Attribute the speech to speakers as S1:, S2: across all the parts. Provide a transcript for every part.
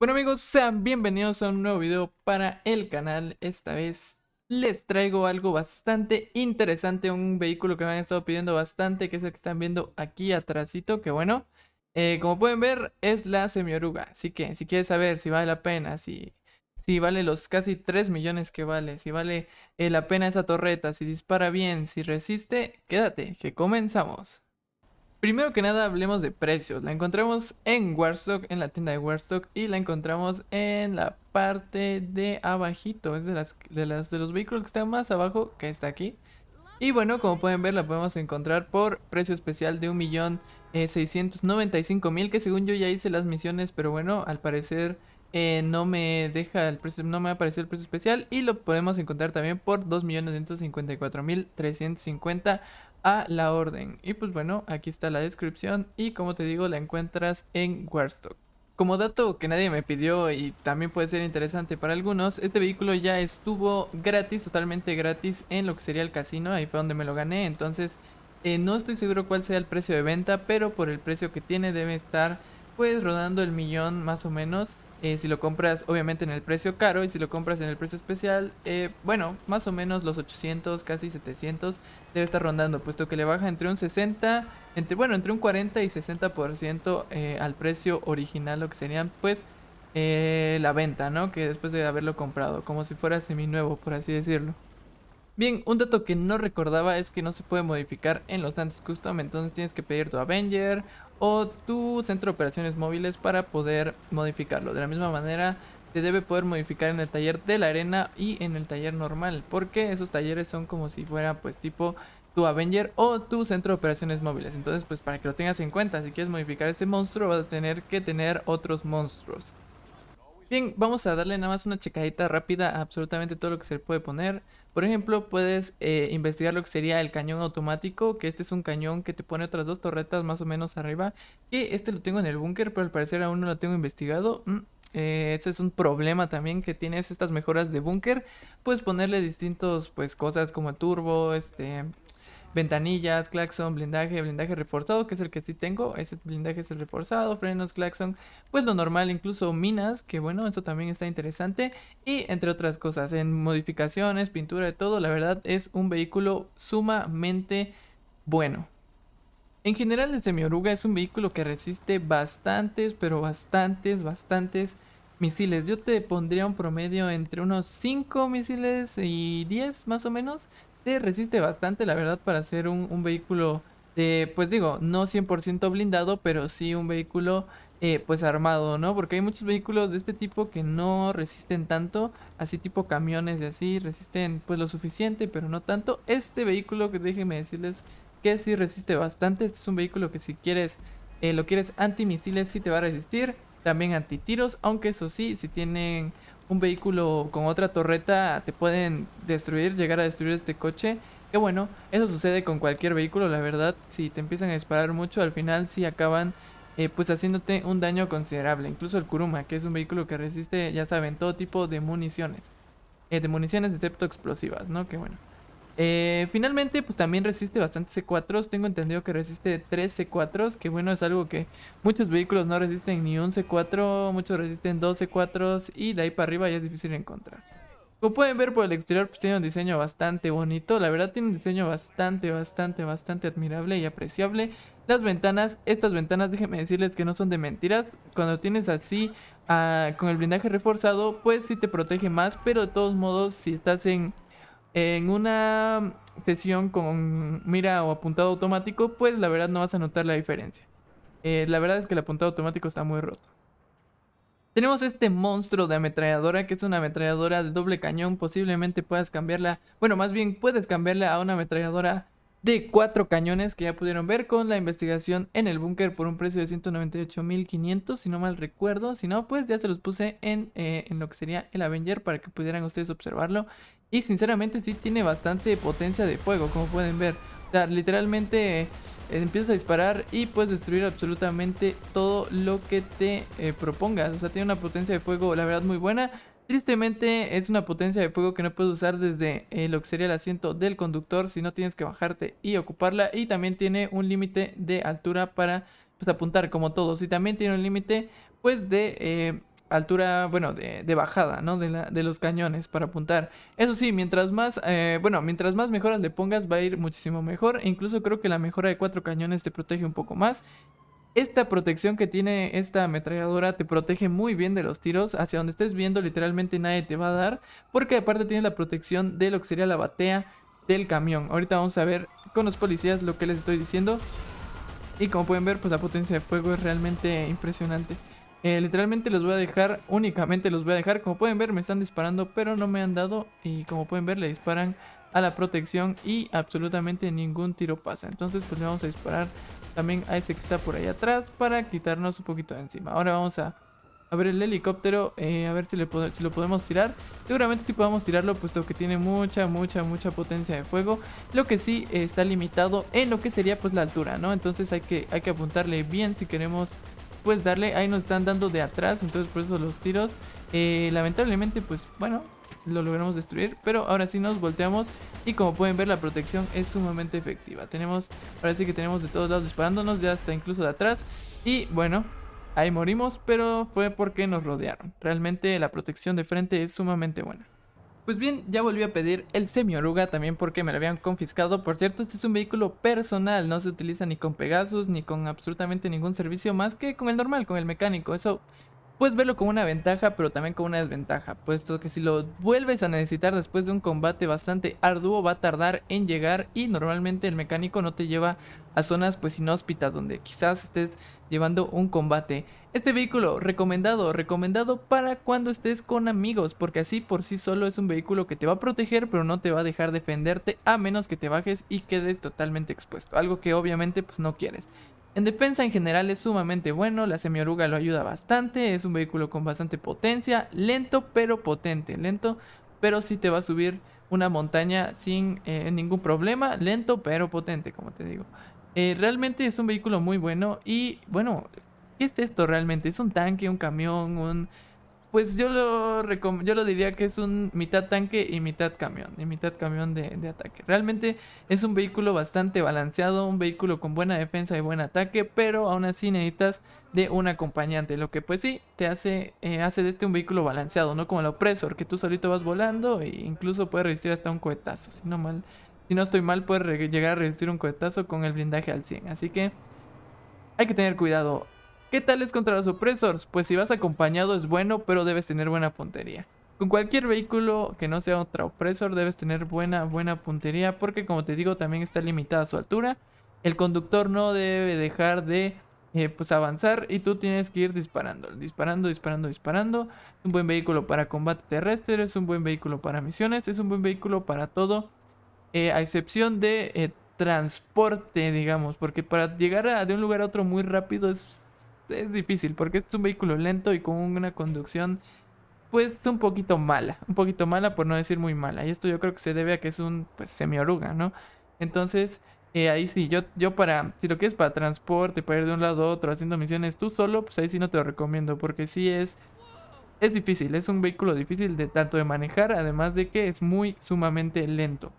S1: Bueno amigos, sean bienvenidos a un nuevo video para el canal. Esta vez les traigo algo bastante interesante, un vehículo que me han estado pidiendo bastante, que es el que están viendo aquí atrásito, que bueno, eh, como pueden ver es la semioruga. Así que si quieres saber si vale la pena, si, si vale los casi 3 millones que vale, si vale eh, la pena esa torreta, si dispara bien, si resiste, quédate, que comenzamos. Primero que nada, hablemos de precios. La encontramos en Warstock, en la tienda de Warstock, y la encontramos en la parte de abajito. Es de, las, los vehículos que están más abajo, que está aquí. Y bueno, como pueden ver, la podemos encontrar por precio especial de 1.695.000, eh, que según yo ya hice las misiones, pero bueno, al parecer... Eh, no me deja el precio, no me apareció el precio especial y lo podemos encontrar también por 2.254.350 a la orden. Y pues bueno, aquí está la descripción y como te digo la encuentras en Warstock. Como dato que nadie me pidió y también puede ser interesante para algunos, este vehículo ya estuvo gratis, totalmente gratis en lo que sería el casino, ahí fue donde me lo gané, entonces eh, no estoy seguro cuál sea el precio de venta, pero por el precio que tiene debe estar pues rodando el millón más o menos. Eh, si lo compras obviamente en el precio caro y si lo compras en el precio especial, eh, bueno, más o menos los 800, casi 700 debe estar rondando, puesto que le baja entre un 60, entre, bueno, entre un 40 y 60% eh, al precio original, lo que serían pues la venta, ¿no? Que después de haberlo comprado, como si fuera seminuevo, por así decirlo. Bien, un dato que no recordaba es que no se puede modificar en los Dantes Custom, entonces tienes que pedir tu Avenger o tu centro de operaciones móviles para poder modificarlo. De la misma manera, te debe poder modificar en el taller de la arena y en el taller normal, porque esos talleres son como si fuera pues tipo tu Avenger o tu centro de operaciones móviles. Entonces, pues para que lo tengas en cuenta, si quieres modificar este monstruo, vas a tener que tener otros monstruos. Bien, vamos a darle nada más una checadita rápida a absolutamente todo lo que se le puede poner. Por ejemplo, puedes eh, investigar lo que sería el cañón automático, que este es un cañón que te pone otras dos torretas más o menos arriba, Y este lo tengo en el búnker, pero al parecer aún no lo tengo investigado. Mm, eh, ese es un problema también que tienes estas mejoras de búnker. Puedes ponerle distintos pues cosas como turbo, este, ventanillas, claxon, blindaje, blindaje reforzado, que es el que sí tengo, ese blindaje es el reforzado, frenos, claxon, pues lo normal, incluso minas, que bueno, eso también está interesante, y entre otras cosas, en modificaciones, pintura, de todo, la verdad es un vehículo sumamente bueno. En general el semioruga es un vehículo que resiste bastantes, pero bastantes, bastantes misiles. Yo te pondría un promedio entre unos 5 misiles y 10 más o menos resiste, resiste bastante, la verdad, para ser un, vehículo, de, pues digo, no 100% blindado, pero sí un vehículo eh, pues armado, ¿no? Porque hay muchos vehículos de este tipo que no resisten tanto, así tipo camiones y así, resisten pues lo suficiente, pero no tanto. Este vehículo, que déjenme decirles que sí resiste bastante, este es un vehículo que si quieres, eh, lo quieres antimisiles, sí te va a resistir también antitiros, aunque eso sí, si tienen un vehículo con otra torreta te pueden destruir, llegar a destruir este coche. Que bueno, eso sucede con cualquier vehículo, la verdad, si te empiezan a disparar mucho, al final sí acaban eh, pues haciéndote un daño considerable. Incluso el Kuruma, que es un vehículo que resiste, ya saben, todo tipo de municiones. Eh, de municiones excepto explosivas, ¿no? Que bueno. Eh, finalmente, pues también resiste bastante c 4 Tengo entendido que resiste 3 c 4 que bueno, es algo que muchos vehículos no resisten ni un C4, muchos resisten 2 c 4 y de ahí para arriba ya es difícil encontrar. Como pueden ver por el exterior, pues tiene un diseño bastante bonito. La verdad tiene un diseño bastante, bastante, bastante admirable y apreciable. Las ventanas, estas ventanas, déjenme decirles que no son de mentiras. Cuando tienes así ah, con el blindaje reforzado, pues sí te protege más, pero de todos modos, si estás en en una sesión con mira o apuntado automático, pues la verdad no vas a notar la diferencia. Eh, la verdad es que el apuntado automático está muy roto. Tenemos este monstruo de ametralladora, que es una ametralladora de doble cañón. Posiblemente puedas cambiarla, bueno, más bien puedes cambiarla a una ametralladora de cuatro cañones que ya pudieron ver con la investigación en el búnker por un precio de 198.500, si no mal recuerdo. Si no, pues ya se los puse en, eh, en, lo que sería el Avenger para que pudieran ustedes observarlo y sinceramente sí tiene bastante potencia de fuego, como pueden ver. O sea, literalmente eh, empiezas a disparar y puedes destruir absolutamente todo lo que te eh, propongas. O sea, tiene una potencia de fuego, la verdad, muy buena. Tristemente es una potencia de fuego que no puedes usar desde eh, lo que sería el asiento del conductor si no tienes que bajarte y ocuparla y también tiene un límite de altura para pues, apuntar como todos y también tiene un límite pues de altura, bueno, de, bajada, ¿no? De, los cañones para apuntar. Eso sí, mientras más, eh, bueno, mientras más mejoras le pongas va a ir muchísimo mejor. E incluso creo que la mejora de cuatro cañones te protege un poco más. Esta protección que tiene esta ametralladora te protege muy bien de los tiros. Hacia donde estés viendo literalmente nadie te va a dar. Porque aparte tiene la protección de lo que sería la batea del camión. Ahorita vamos a ver con los policías lo que les estoy diciendo. Y como pueden ver, pues la potencia de fuego es realmente impresionante. Eh, literalmente los voy a dejar, únicamente los voy a dejar. Como pueden ver me están disparando pero no me han dado y como pueden ver le disparan a la protección y absolutamente ningún tiro pasa. Entonces pues le vamos a disparar también a ese que está por ahí atrás para quitarnos un poquito de encima. Ahora vamos a, abrir el helicóptero, eh, a ver si, lo podemos tirar. Seguramente sí podemos tirarlo puesto que tiene mucha, mucha, mucha potencia de fuego. Lo que sí está limitado en lo que sería pues la altura, ¿no? Entonces hay que, hay que apuntarle bien si queremos pues darle. Ahí nos están dando de atrás, entonces por eso los tiros. Eh, lamentablemente, pues bueno, lo logramos destruir. Pero ahora sí nos volteamos y como pueden ver la protección es sumamente efectiva. Tenemos, parece que tenemos de todos lados disparándonos, ya hasta incluso de atrás. Y bueno, ahí morimos, pero fue porque nos rodearon. Realmente la protección de frente es sumamente buena. Pues bien, ya volví a pedir el semioruga también porque me lo habían confiscado. Por cierto, este es un vehículo personal, no se utiliza ni con Pegasus ni con absolutamente ningún servicio más que con el normal, con el mecánico. Eso puedes verlo como una ventaja, pero también como una desventaja, puesto que si lo vuelves a necesitar después de un combate bastante arduo va a tardar en llegar y normalmente el mecánico no te lleva a zonas pues inhóspitas donde quizás estés llevando un combate. Este vehículo recomendado, recomendado para cuando estés con amigos, porque así por sí solo es un vehículo que te va a proteger, pero no te va a dejar defenderte a menos que te bajes y quedes totalmente expuesto, algo que obviamente pues no quieres. En defensa en general es sumamente bueno, la semioruga lo ayuda bastante, es un vehículo con bastante potencia, lento pero potente, lento pero sí te va a subir una montaña sin eh, ningún problema, lento pero potente, como te digo. Eh, realmente es un vehículo muy bueno y bueno, ¿qué es esto realmente? ¿Es un tanque, un camión, un... Pues yo lo, yo lo diría que es un mitad tanque y mitad camión, y mitad camión de, ataque. Realmente es un vehículo bastante balanceado, un vehículo con buena defensa y buen ataque, pero aún así necesitas de un acompañante, lo que pues sí, te hace, eh, hace de este un vehículo balanceado, no como el opresor, que tú solito vas volando e incluso puedes resistir hasta un cohetazo, si mal, si no estoy mal, puedes llegar a resistir un cohetazo con el blindaje al 100, así que hay que tener cuidado ¿Qué tal es contra los opresores? Pues si vas acompañado es bueno, pero debes tener buena puntería. Con cualquier vehículo que no sea otro opresor debes tener buena, buena puntería porque como te digo también está limitada su altura. El conductor no debe dejar de eh, pues, avanzar y tú tienes que ir disparando, disparando, disparando, disparando. Es un buen vehículo para combate terrestre, es un buen vehículo para misiones, es un buen vehículo para todo, eh, a excepción de eh, transporte, digamos, porque para llegar de un lugar a otro muy rápido es es difícil porque es un vehículo lento y con una conducción pues un poquito mala, un poquito mala por no decir muy mala. Y esto yo creo que se debe a que es un pues, semi-oruga, ¿no? Entonces, eh, ahí sí, yo, yo para, si lo quieres para transporte, para ir de un lado a otro haciendo misiones tú solo, pues ahí sí no te lo recomiendo porque sí es, es difícil, es un vehículo difícil de tanto de manejar, además de que es muy sumamente lento.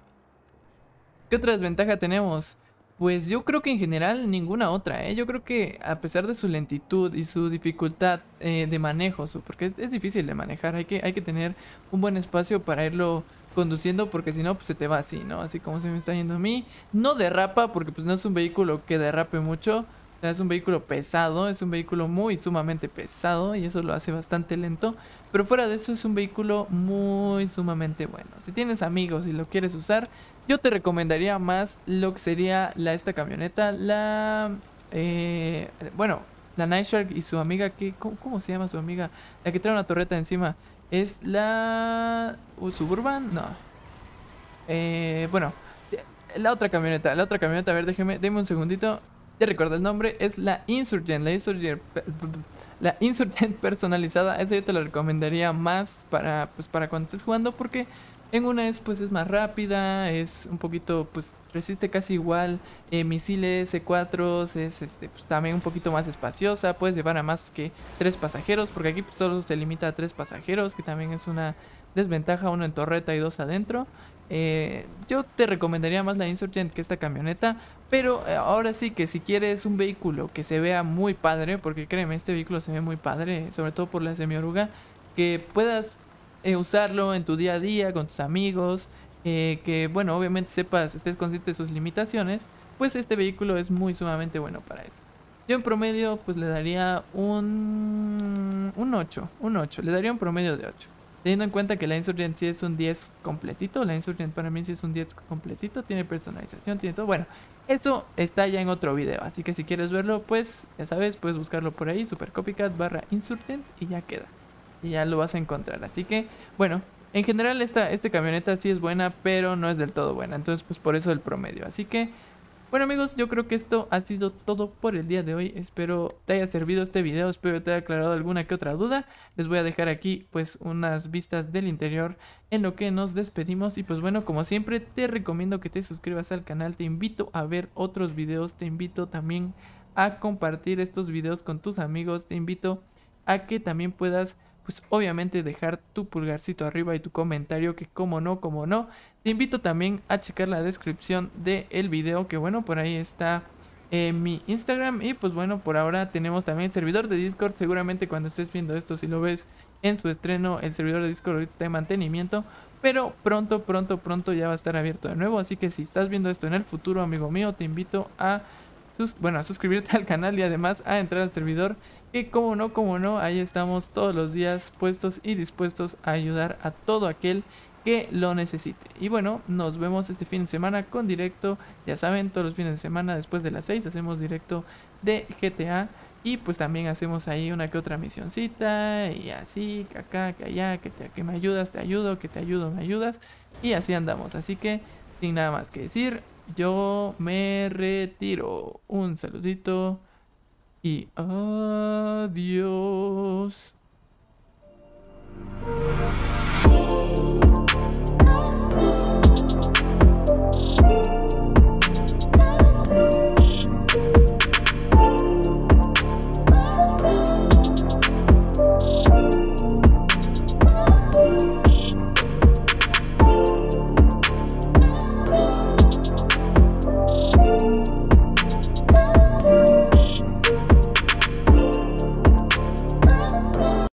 S1: ¿Qué otra desventaja tenemos? Pues yo creo que en general ninguna otra, ¿eh? Yo creo que a pesar de su lentitud y su dificultad eh, de manejo, su, porque es, difícil de manejar, hay que, hay que tener un buen espacio para irlo conduciendo porque si no pues se te va así, ¿no? Así como se me está yendo a mí. No derrapa porque pues no es un vehículo que derrape mucho, es un vehículo pesado, es un vehículo muy sumamente pesado y eso lo hace bastante lento. Pero fuera de eso es un vehículo muy sumamente bueno. Si tienes amigos y lo quieres usar, yo te recomendaría más lo que sería la, esta camioneta, la... Eh, bueno, la Night Shark y su amiga, que, ¿cómo, se llama su amiga? La que trae una torreta encima. Es la... Uh, ¿Suburban? No. Eh, bueno, la otra camioneta, la otra camioneta, a ver, déjeme, un segundito. Ya recuerda el nombre, es la Insurgent. La Insurgent, personalizada. Esta yo te la recomendaría más para, pues, para cuando estés jugando porque en una es pues es más rápida, es un poquito pues resiste casi igual eh, misiles e C4, es este pues, también un poquito más espaciosa, puedes llevar a más que tres pasajeros porque aquí solo se limita a tres pasajeros, que también es una desventaja, uno en torreta y dos adentro. Eh, yo te recomendaría más la Insurgent que esta camioneta, pero eh, ahora sí que si quieres un vehículo que se vea muy padre, porque créeme, este vehículo se ve muy padre, sobre todo por la semioruga, que puedas eh, usarlo en tu día a día con tus amigos, que bueno, obviamente sepas, estés consciente de sus limitaciones, pues este vehículo es muy sumamente bueno para eso. Yo en promedio pues le daría un, un 8, un 8, le daría un promedio de 8. Teniendo en cuenta que la Insurgent sí es un 10 completito, la Insurgent para mí sí es un 10 completito, tiene personalización, tiene todo. Bueno, eso está ya en otro video, así que si quieres verlo, pues ya sabes, puedes buscarlo por ahí, Super barra Insurgent y ya queda. Y ya lo vas a encontrar, así que bueno, en general esta, esta camioneta sí es buena, pero no es del todo buena, entonces pues por eso el promedio. Así que bueno amigos, yo creo que esto ha sido todo por el día de hoy. Espero te haya servido este video, espero te haya aclarado alguna que otra duda. Les voy a dejar aquí pues unas vistas del interior en lo que nos despedimos. Y pues bueno, como siempre te recomiendo que te suscribas al canal, te invito a ver otros videos, te invito también a compartir estos videos con tus amigos, te invito a que también puedas pues obviamente dejar tu pulgarcito arriba y tu comentario que como no, como no. Te invito también a checar la descripción del video que bueno, por ahí está eh, mi Instagram y pues bueno, por ahora tenemos también el servidor de Discord. Seguramente cuando estés viendo esto, si lo ves en su estreno, el servidor de Discord ahorita está en mantenimiento. Pero pronto, pronto, pronto ya va a estar abierto de nuevo. Así que si estás viendo esto en el futuro, amigo mío, te invito a bueno, a suscribirte al canal y además a entrar al servidor. Que como no, como no, ahí estamos todos los días puestos y dispuestos a ayudar a todo aquel que lo necesite. Y bueno, nos vemos este fin de semana con directo. Ya saben, todos los fines de semana después de las 6 hacemos directo de GTA. Y pues también hacemos ahí una que otra misioncita. Y así, que acá, que allá, que, te, que me ayudas, te ayudo, que te ayudo, me ayudas. Y así andamos. Así que, sin nada más que decir, yo me retiro. Un saludito. Y adiós.